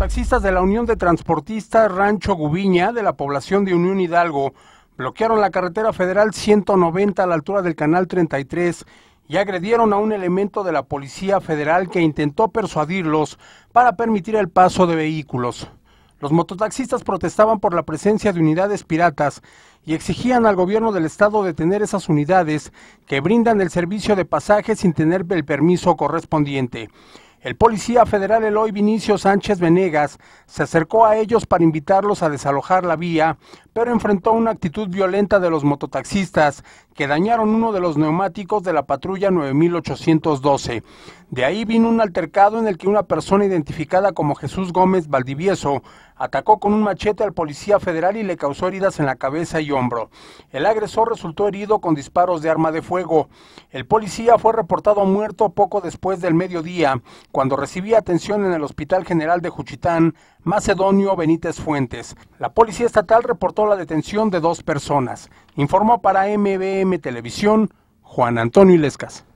Mototaxistas de la Unión de Transportistas Rancho Gubiña de la población de Unión Hidalgo bloquearon la carretera federal 190 a la altura del canal 33 y agredieron a un elemento de la Policía Federal que intentó persuadirlos para permitir el paso de vehículos. Los mototaxistas protestaban por la presencia de unidades piratas y exigían al gobierno del estado detener esas unidades que brindan el servicio de pasaje sin tener el permiso correspondiente. El policía federal Eloy Vinicio Sánchez Venegas se acercó a ellos para invitarlos a desalojar la vía, enfrentó una actitud violenta de los mototaxistas que dañaron uno de los neumáticos de la patrulla 9812. De ahí vino un altercado en el que una persona identificada como Jesús Gómez Valdivieso atacó con un machete al policía federal y le causó heridas en la cabeza y hombro. El agresor resultó herido con disparos de arma de fuego. El policía fue reportado muerto poco después del mediodía, cuando recibía atención en el Hospital General de Juchitán, Macedonio Benítez Fuentes. La policía estatal reportó la detención de dos personas. Informó para MBM Televisión Juan Antonio Ilescas.